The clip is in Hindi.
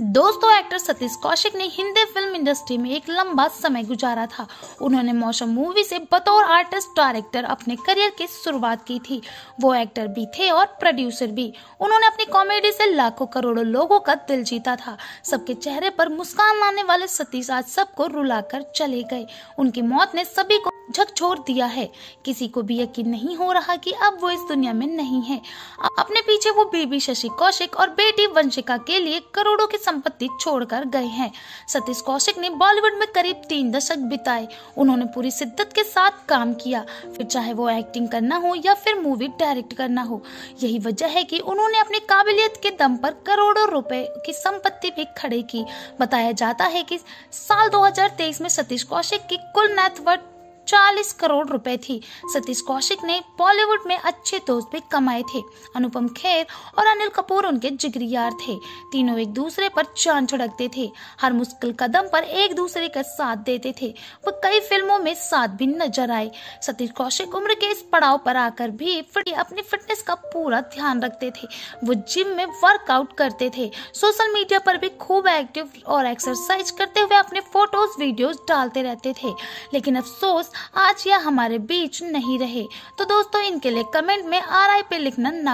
दोस्तों एक्टर सतीश कौशिक ने हिंदी फिल्म इंडस्ट्री में एक लंबा समय गुजारा था उन्होंने मौसम मूवी से बतौर आर्टिस्ट डायरेक्टर अपने करियर की शुरुआत की थी वो एक्टर भी थे और प्रोड्यूसर भी उन्होंने अपनी कॉमेडी से लाखों करोड़ों लोगों का दिल जीता था सबके चेहरे पर मुस्कान लाने वाले सतीश आज सबको रुला चले गए उनकी मौत ने सभी को झकझोर दिया है किसी को भी यकीन नहीं हो रहा कि अब वो इस दुनिया में नहीं है अपने पीछे वो बेबी शशि कौशिक और बेटी वंशिका के लिए करोड़ों की संपत्ति छोड़कर गए हैं सतीश कौशिक ने बॉलीवुड में करीब तीन दशक बिताए उन्होंने पूरी शिद्दत के साथ काम किया फिर चाहे वो एक्टिंग करना हो या फिर मूवी डायरेक्ट करना हो यही वजह है कि उन्होंने अपनी काबिलियत के दम पर करोड़ों रुपए की संपत्ति भी खड़े की बताया जाता है कि साल 2023 में सतीश कौशिक की कुल नेटवर्थ चालीस करोड़ रुपए थी सतीश कौशिक ने बॉलीवुड में अच्छे दोस्त भी कमाए थे अनुपम खेर और अनिल कपूर उनके जिगरी यार थे तीनों एक दूसरे पर चांद छिड़कते थे हर मुश्किल कदम पर एक दूसरे का साथ देते थे वो कई फिल्मों में साथ भी नजर आए सतीश कौशिक उम्र के इस पड़ाव पर आकर भी अपनी फिटनेस का पूरा ध्यान रखते थे वो जिम में वर्कआउट करते थे सोशल मीडिया पर भी खूब एक्टिव और एक्सरसाइज करते हुए अपने फोटोज वीडियोज डालते रहते थे लेकिन अफसोस आज यह हमारे बीच नहीं रहे तो दोस्तों इनके लिए कमेंट में आर आई पे लिखना ना